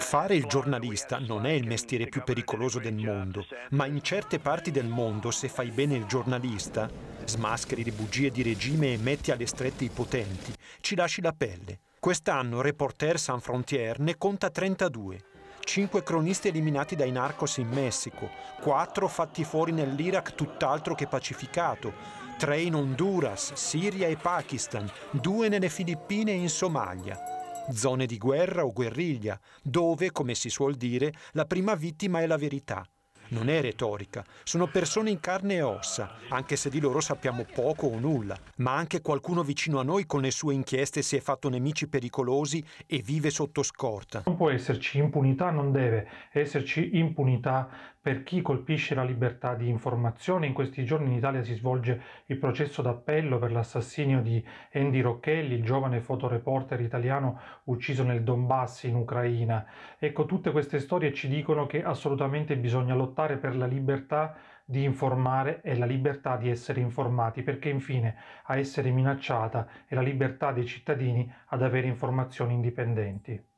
Fare il giornalista non è il mestiere più pericoloso del mondo, ma in certe parti del mondo se fai bene il giornalista, smascheri le bugie di regime e metti alle strette i potenti, ci lasci la pelle. Quest'anno Reporter Sans Frontier ne conta 32. Cinque cronisti eliminati dai narcos in Messico, quattro fatti fuori nell'Iraq tutt'altro che pacificato, tre in Honduras, Siria e Pakistan, due nelle Filippine e in Somalia zone di guerra o guerriglia, dove, come si suol dire, la prima vittima è la verità non è retorica, sono persone in carne e ossa, anche se di loro sappiamo poco o nulla, ma anche qualcuno vicino a noi con le sue inchieste si è fatto nemici pericolosi e vive sotto scorta. Non può esserci impunità, non deve esserci impunità per chi colpisce la libertà di informazione. In questi giorni in Italia si svolge il processo d'appello per l'assassinio di Andy Rocchelli, il giovane fotoreporter italiano ucciso nel Donbass in Ucraina. Ecco, tutte queste storie ci dicono che assolutamente bisogna lottare lottare per la libertà di informare e la libertà di essere informati, perché infine a essere minacciata è la libertà dei cittadini ad avere informazioni indipendenti.